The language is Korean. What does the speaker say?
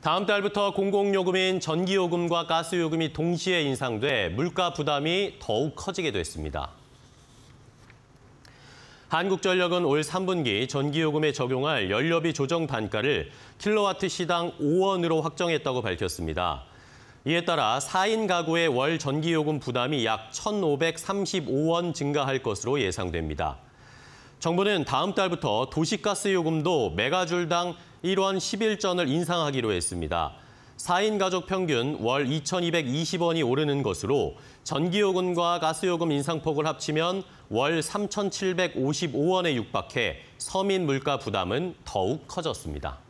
다음 달부터 공공요금인 전기요금과 가스요금이 동시에 인상돼 물가 부담이 더욱 커지게 됐습니다. 한국전력은 올 3분기 전기요금에 적용할 연료비 조정 단가를 킬로와트 시당 5원으로 확정했다고 밝혔습니다. 이에 따라 4인 가구의 월 전기요금 부담이 약 1,535원 증가할 것으로 예상됩니다. 정부는 다음 달부터 도시가스 요금도 메가줄당 1원 11전을 인상하기로 했습니다. 4인 가족 평균 월 2,220원이 오르는 것으로 전기요금과 가스요금 인상폭을 합치면 월 3,755원에 육박해 서민 물가 부담은 더욱 커졌습니다.